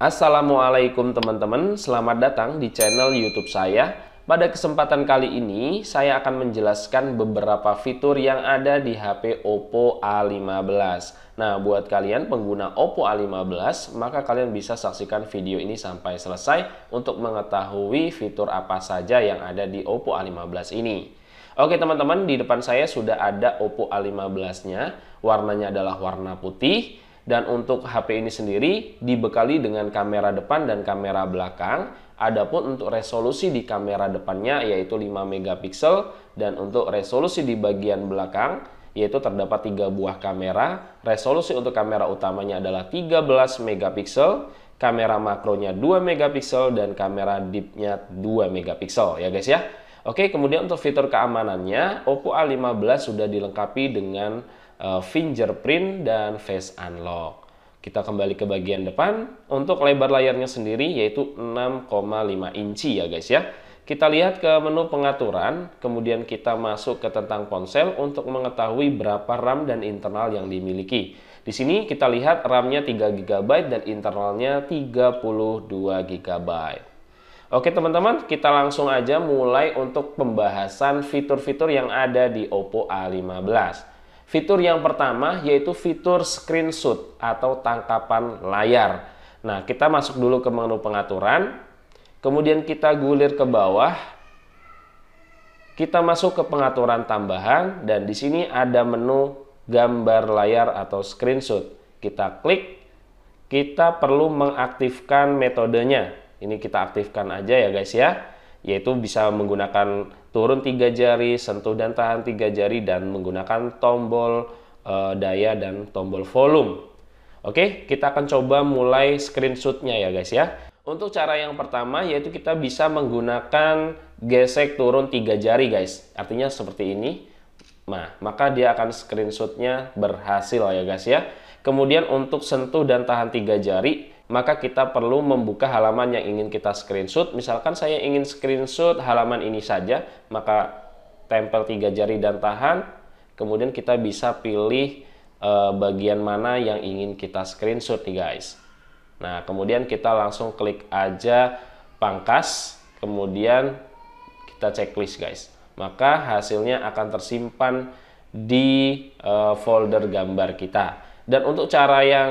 Assalamualaikum teman-teman, selamat datang di channel YouTube saya. Pada kesempatan kali ini, saya akan menjelaskan beberapa fitur yang ada di HP Oppo A15. Nah, buat kalian pengguna Oppo A15, maka kalian bisa saksikan video ini sampai selesai untuk mengetahui fitur apa saja yang ada di Oppo A15 ini. Oke teman-teman, di depan saya sudah ada Oppo A15-nya. Warnanya adalah warna putih dan untuk HP ini sendiri dibekali dengan kamera depan dan kamera belakang. Adapun untuk resolusi di kamera depannya yaitu 5 megapiksel dan untuk resolusi di bagian belakang yaitu terdapat tiga buah kamera. Resolusi untuk kamera utamanya adalah 13 megapiksel, kamera makronya 2 megapiksel dan kamera deepnya 2 megapiksel ya guys ya. Oke, kemudian untuk fitur keamanannya, Oppo A15 sudah dilengkapi dengan Eh, fingerprint dan face unlock. Kita kembali ke bagian depan untuk lebar layarnya sendiri yaitu 6,5 inci ya guys ya. Kita lihat ke menu pengaturan, kemudian kita masuk ke tentang ponsel untuk mengetahui berapa RAM dan internal yang dimiliki. Di sini kita lihat RAM-nya 3 GB dan internalnya 32 GB. Oke teman-teman, kita langsung aja mulai untuk pembahasan fitur-fitur yang ada di Oppo A15. Fitur yang pertama yaitu fitur screenshot atau tangkapan layar. Nah, kita masuk dulu ke menu pengaturan. Kemudian kita gulir ke bawah. Kita masuk ke pengaturan tambahan dan di sini ada menu gambar layar atau screenshot. Kita klik. Kita perlu mengaktifkan metodenya. Ini kita aktifkan aja ya guys ya. Yaitu bisa menggunakan turun tiga jari, sentuh dan tahan tiga jari, dan menggunakan tombol uh, daya dan tombol volume. Oke, kita akan coba mulai screenshotnya ya guys ya. Untuk cara yang pertama yaitu kita bisa menggunakan gesek turun tiga jari guys. Artinya seperti ini. Nah, maka dia akan screenshotnya berhasil ya guys ya. Kemudian untuk sentuh dan tahan tiga jari, maka kita perlu membuka halaman yang ingin kita screenshot. Misalkan saya ingin screenshot halaman ini saja, maka tempel tiga jari dan tahan. Kemudian kita bisa pilih e, bagian mana yang ingin kita screenshot nih guys. Nah, kemudian kita langsung klik aja pangkas, kemudian kita checklist guys. Maka hasilnya akan tersimpan di e, folder gambar kita. Dan untuk cara yang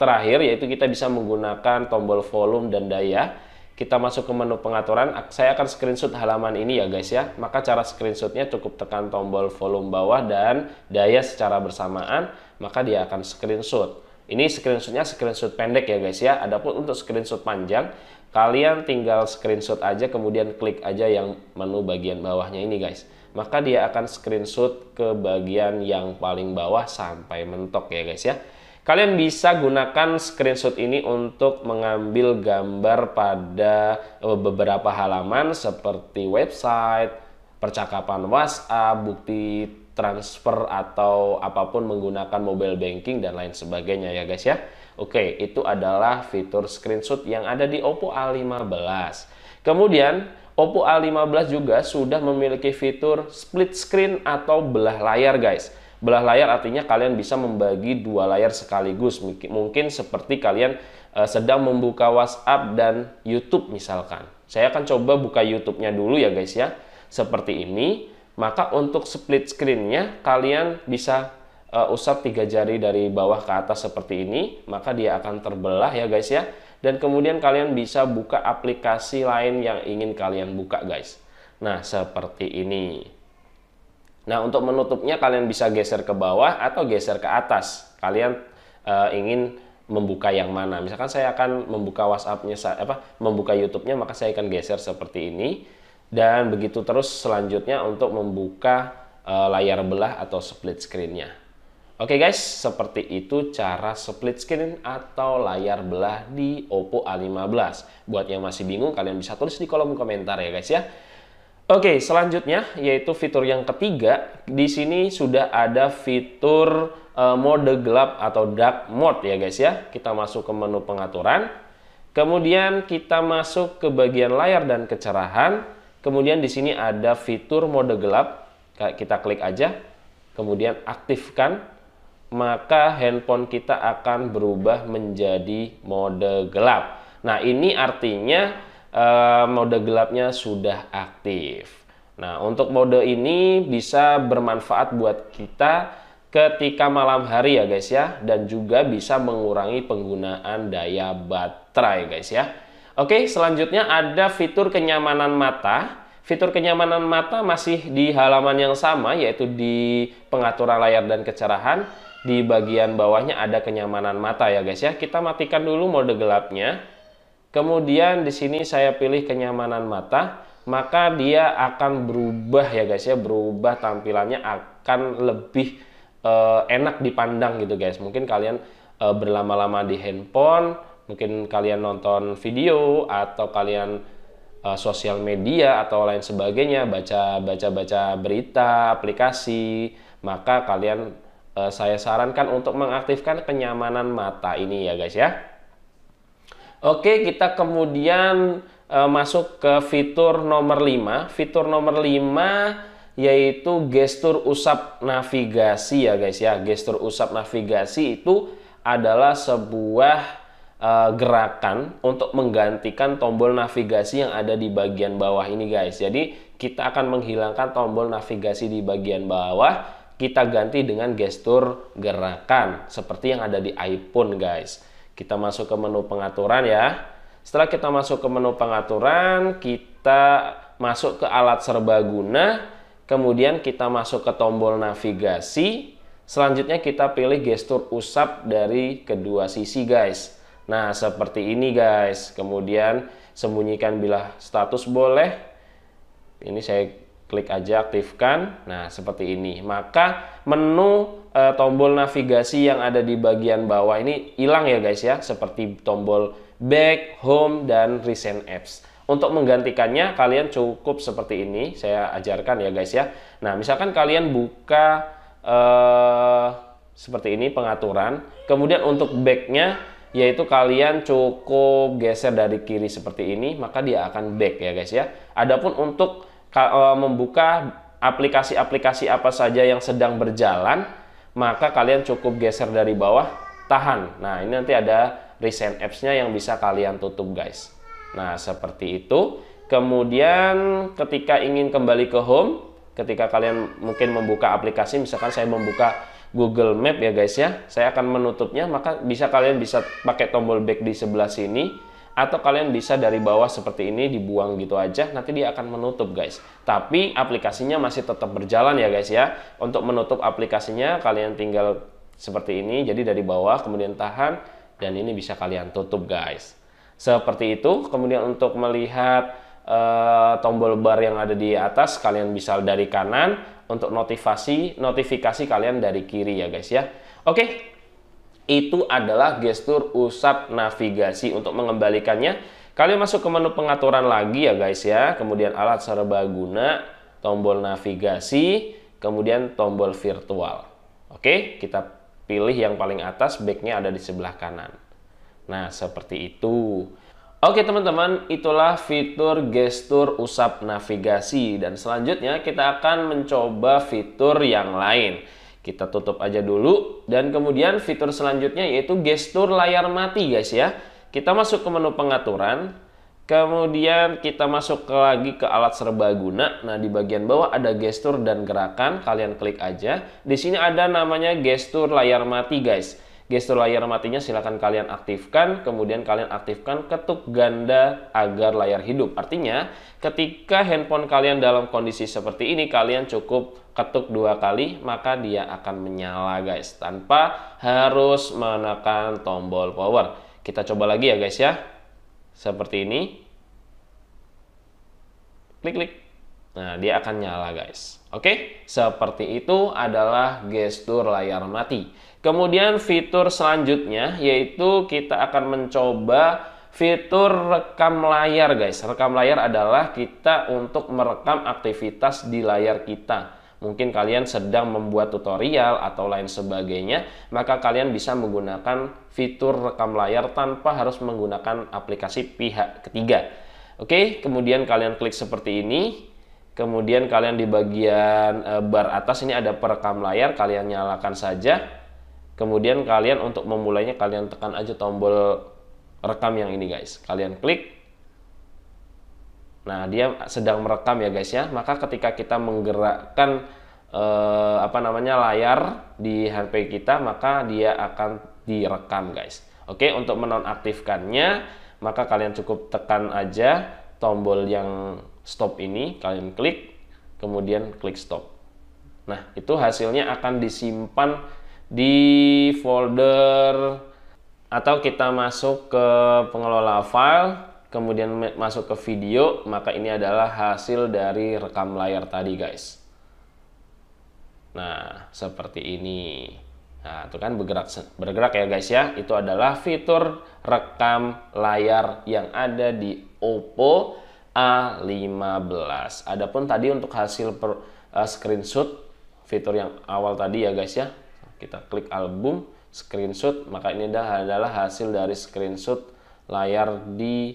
terakhir yaitu kita bisa menggunakan tombol volume dan daya. Kita masuk ke menu pengaturan, saya akan screenshot halaman ini ya guys ya. Maka cara screenshotnya cukup tekan tombol volume bawah dan daya secara bersamaan, maka dia akan screenshot. Ini screenshotnya screenshot pendek ya guys ya. Adapun untuk screenshot panjang, kalian tinggal screenshot aja kemudian klik aja yang menu bagian bawahnya ini guys maka dia akan screenshot ke bagian yang paling bawah sampai mentok ya guys ya. Kalian bisa gunakan screenshot ini untuk mengambil gambar pada eh, beberapa halaman seperti website, percakapan WhatsApp, bukti transfer atau apapun menggunakan mobile banking dan lain sebagainya ya guys ya. Oke, itu adalah fitur screenshot yang ada di Oppo A15. Kemudian Oppo A15 juga sudah memiliki fitur split screen atau belah layar guys. Belah layar artinya kalian bisa membagi dua layar sekaligus, mungkin seperti kalian eh, sedang membuka WhatsApp dan YouTube misalkan. Saya akan coba buka YouTube-nya dulu ya guys ya, seperti ini. Maka untuk split screen-nya kalian bisa eh, usap tiga jari dari bawah ke atas seperti ini, maka dia akan terbelah ya guys ya dan kemudian kalian bisa buka aplikasi lain yang ingin kalian buka guys. Nah, seperti ini. Nah, untuk menutupnya kalian bisa geser ke bawah atau geser ke atas. Kalian e, ingin membuka yang mana. Misalkan saya akan membuka WhatsAppnya, apa membuka YouTube-nya maka saya akan geser seperti ini dan begitu terus selanjutnya untuk membuka e, layar belah atau split screen-nya. Oke okay guys, seperti itu cara split screen atau layar belah di Oppo A15. Buat yang masih bingung, kalian bisa tulis di kolom komentar ya guys ya. Oke, okay, selanjutnya yaitu fitur yang ketiga. Di sini sudah ada fitur uh, mode gelap atau dark mode ya guys ya. Kita masuk ke menu pengaturan. Kemudian kita masuk ke bagian layar dan kecerahan. Kemudian di sini ada fitur mode gelap. Kita klik aja. Kemudian aktifkan maka handphone kita akan berubah menjadi mode gelap. Nah, ini artinya e, mode gelapnya sudah aktif. Nah, untuk mode ini bisa bermanfaat buat kita ketika malam hari ya guys ya dan juga bisa mengurangi penggunaan daya baterai guys ya. Oke, selanjutnya ada fitur kenyamanan mata. Fitur kenyamanan mata masih di halaman yang sama yaitu di pengaturan layar dan kecerahan di bagian bawahnya ada kenyamanan mata ya guys ya. Kita matikan dulu mode gelapnya. Kemudian di sini saya pilih kenyamanan mata, maka dia akan berubah ya guys ya, berubah tampilannya akan lebih uh, enak dipandang gitu guys. Mungkin kalian uh, berlama-lama di handphone, mungkin kalian nonton video atau kalian uh, sosial media atau lain sebagainya, baca baca baca berita, aplikasi, maka kalian Eh, saya sarankan untuk mengaktifkan kenyamanan mata ini ya guys ya. Oke, kita kemudian eh, masuk ke fitur nomor 5. Fitur nomor 5 yaitu gestur usap navigasi ya guys ya. Gestur usap navigasi itu adalah sebuah uh, gerakan untuk menggantikan tombol navigasi yang ada di bagian bawah ini guys. Jadi kita akan menghilangkan tombol navigasi di bagian bawah kita ganti dengan gestur gerakan seperti yang ada di iPhone guys. Kita masuk ke menu pengaturan ya. Setelah kita masuk ke menu pengaturan, kita masuk ke alat serbaguna, kemudian kita masuk ke tombol navigasi. Selanjutnya kita pilih gestur usap dari kedua sisi guys. Nah, seperti ini guys. Kemudian sembunyikan bila status boleh. Ini saya klik aja aktifkan. Nah, seperti ini. Maka menu e, tombol navigasi yang ada di bagian bawah ini hilang ya guys ya, seperti tombol back, home dan recent apps. Untuk menggantikannya kalian cukup seperti ini, saya ajarkan ya guys ya. Nah, misalkan kalian buka e, seperti ini pengaturan, kemudian untuk backnya yaitu kalian cukup geser dari kiri seperti ini maka dia akan back ya guys ya. Adapun untuk Eh, membuka aplikasi-aplikasi apa saja yang sedang berjalan, maka kalian cukup geser dari bawah, tahan. Nah, ini nanti ada recent apps-nya yang bisa kalian tutup, guys. Nah, seperti itu. Kemudian ketika ingin kembali ke home, ketika kalian mungkin membuka aplikasi, misalkan saya membuka Google Map ya guys ya, saya akan menutupnya, maka bisa kalian bisa pakai tombol back di sebelah sini, atau kalian bisa dari bawah seperti ini dibuang gitu aja nanti dia akan menutup guys tapi aplikasinya masih tetap berjalan ya guys ya untuk menutup aplikasinya kalian tinggal seperti ini jadi dari bawah kemudian tahan dan ini bisa kalian tutup guys seperti itu kemudian untuk melihat e, tombol bar yang ada di atas kalian bisa dari kanan untuk notifikasi notifikasi kalian dari kiri ya guys ya oke itu adalah gestur usap navigasi untuk mengembalikannya. Kalian masuk ke menu pengaturan lagi ya guys ya, kemudian alat serbaguna, tombol navigasi, kemudian tombol virtual. Oke, kita pilih yang paling atas, backnya ada di sebelah kanan. Nah, seperti itu. Oke teman-teman, itulah fitur gestur usap navigasi dan selanjutnya kita akan mencoba fitur yang lain. Kita tutup aja dulu dan kemudian fitur selanjutnya yaitu gestur layar mati guys ya. Kita masuk ke menu pengaturan, kemudian kita masuk ke lagi ke alat serbaguna. Nah, di bagian bawah ada gestur dan gerakan, kalian klik aja. Di sini ada namanya gestur layar mati guys gestur layar matinya silahkan kalian aktifkan, kemudian kalian aktifkan ketuk ganda agar layar hidup. Artinya, ketika handphone kalian dalam kondisi seperti ini, kalian cukup ketuk dua kali, maka dia akan menyala guys, tanpa harus menekan tombol power. Kita coba lagi ya guys ya, seperti ini. Klik-klik. Nah, dia akan nyala guys. Oke, seperti itu adalah gestur layar mati. Kemudian fitur selanjutnya yaitu kita akan mencoba fitur rekam layar guys. Rekam layar adalah kita untuk merekam aktivitas di layar kita. Mungkin kalian sedang membuat tutorial atau lain sebagainya, maka kalian bisa menggunakan fitur rekam layar tanpa harus menggunakan aplikasi pihak ketiga. Oke, kemudian kalian klik seperti ini. Kemudian kalian di bagian eh, bar atas ini ada perekam layar, kalian nyalakan saja. Kemudian kalian untuk memulainya kalian tekan aja tombol rekam yang ini guys. Kalian klik. Nah, dia sedang merekam ya guys ya. Maka ketika kita menggerakkan e, apa namanya layar di HP kita, maka dia akan direkam guys. Oke, untuk menonaktifkannya maka kalian cukup tekan aja tombol yang stop ini, kalian klik, kemudian klik stop. Nah, itu hasilnya akan disimpan di folder atau kita masuk ke pengelola file, kemudian masuk ke video, maka ini adalah hasil dari rekam layar tadi, guys. Nah, seperti ini. Nah, itu kan bergerak bergerak ya guys ya. Itu adalah fitur rekam layar yang ada di Oppo A15. Adapun tadi untuk hasil per, uh, screenshot fitur yang awal tadi ya guys ya. Kita klik album, screenshot, maka ini adalah hasil dari screenshot layar di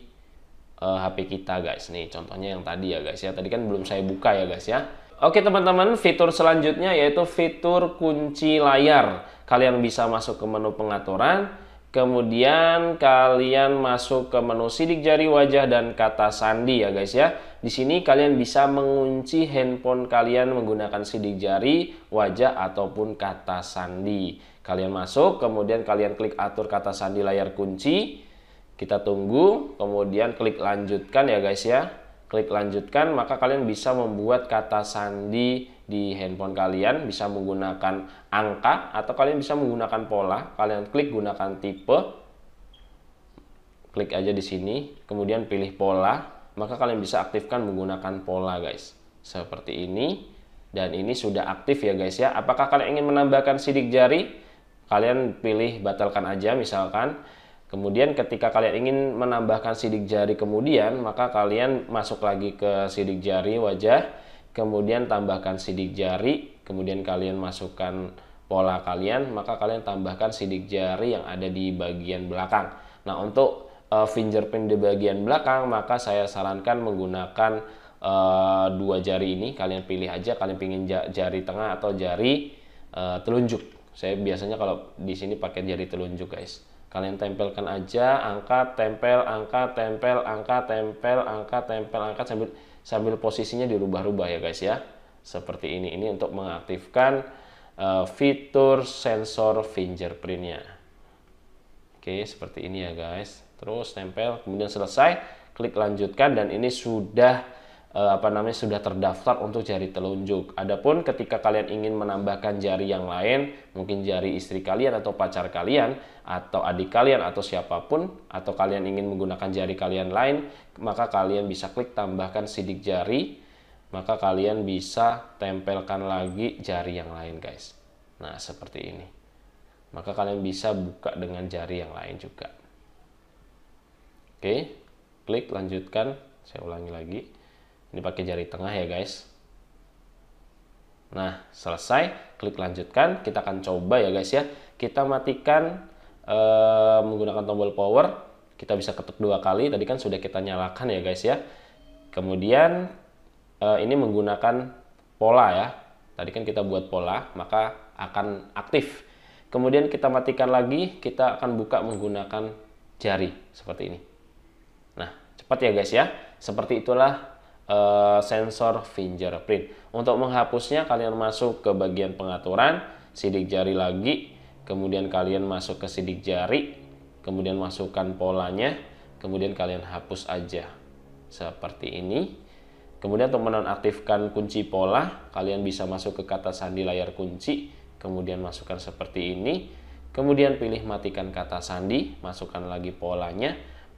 uh, eh, HP kita guys. Nih contohnya yang tadi ya guys ya. Tadi kan belum saya buka ya guys ya. Oke teman-teman, fitur selanjutnya yaitu fitur kunci layar. Kalian bisa masuk ke menu pengaturan, Kemudian kalian masuk ke menu sidik jari wajah dan kata sandi ya guys ya. Di sini kalian bisa mengunci handphone kalian menggunakan sidik jari wajah ataupun kata sandi. Kalian masuk, kemudian kalian klik atur kata sandi layar kunci. Kita tunggu, kemudian klik lanjutkan ya guys ya. Klik lanjutkan, maka kalian bisa membuat kata sandi di handphone kalian bisa menggunakan angka atau kalian bisa menggunakan pola. Kalian klik gunakan tipe. Klik aja di sini, kemudian pilih pola, maka kalian bisa aktifkan menggunakan pola, guys. Seperti ini dan ini sudah aktif ya guys ya. Apakah kalian ingin menambahkan sidik jari? Kalian pilih batalkan aja misalkan. Kemudian ketika kalian ingin menambahkan sidik jari kemudian, maka kalian masuk lagi ke sidik jari wajah kemudian tambahkan sidik jari, kemudian kalian masukkan pola kalian, maka kalian tambahkan sidik jari yang ada di bagian belakang. Nah, untuk uh, fingerprint di bagian belakang, maka saya sarankan menggunakan uh, dua jari ini. Kalian pilih aja, kalian pingin jari tengah atau jari uh, telunjuk. Saya biasanya kalau di sini pakai jari telunjuk, guys. Kalian tempelkan aja, angkat, tempel, angkat, tempel, angkat, tempel, angkat, tempel, angkat, tempel, sambil sambil posisinya dirubah-rubah ya guys ya. Seperti ini, ini untuk mengaktifkan uh, fitur sensor fingerprintnya. Oke, seperti ini ya guys. Terus tempel, kemudian selesai, klik lanjutkan dan ini sudah Eh, apa namanya sudah terdaftar untuk jari telunjuk. Adapun ketika kalian ingin menambahkan jari yang lain, mungkin jari istri kalian atau pacar kalian atau adik kalian atau siapapun atau kalian ingin menggunakan jari kalian lain, maka kalian bisa klik tambahkan sidik jari, maka kalian bisa tempelkan lagi jari yang lain, guys. Nah, seperti ini. Maka kalian bisa buka dengan jari yang lain juga. Oke, klik lanjutkan. Saya ulangi lagi ini pakai jari tengah ya guys. Nah, selesai, klik lanjutkan. Kita akan coba ya guys ya. Kita matikan e, menggunakan tombol power. Kita bisa ketuk dua kali. Tadi kan sudah kita nyalakan ya guys ya. Kemudian e, ini menggunakan pola ya. Tadi kan kita buat pola, maka akan aktif. Kemudian kita matikan lagi, kita akan buka menggunakan jari seperti ini. Nah, cepat ya guys ya. Seperti itulah Eh, sensor fingerprint. Untuk menghapusnya kalian masuk ke bagian pengaturan, sidik jari lagi, kemudian kalian masuk ke sidik jari, kemudian masukkan polanya, kemudian kalian hapus aja. Seperti ini. Kemudian untuk menonaktifkan kunci pola, kalian bisa masuk ke kata sandi layar kunci, kemudian masukkan seperti ini. Kemudian pilih matikan kata sandi, masukkan lagi polanya,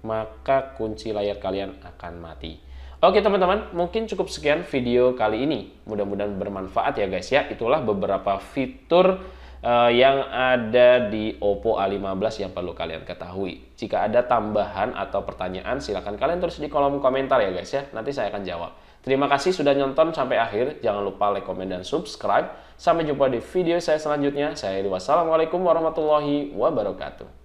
maka kunci layar kalian akan mati. Oke teman-teman, mungkin cukup sekian video kali ini. Mudah-mudahan bermanfaat ya guys ya. Itulah beberapa fitur uh, yang ada di Oppo A15 yang perlu kalian ketahui. Jika ada tambahan atau pertanyaan, silahkan kalian terus di kolom komentar ya guys ya. Nanti saya akan jawab. Terima kasih sudah nonton sampai akhir. Jangan lupa like, komen, dan subscribe. Sampai jumpa di video saya selanjutnya. Saya Wassalamualaikum warahmatullahi wabarakatuh.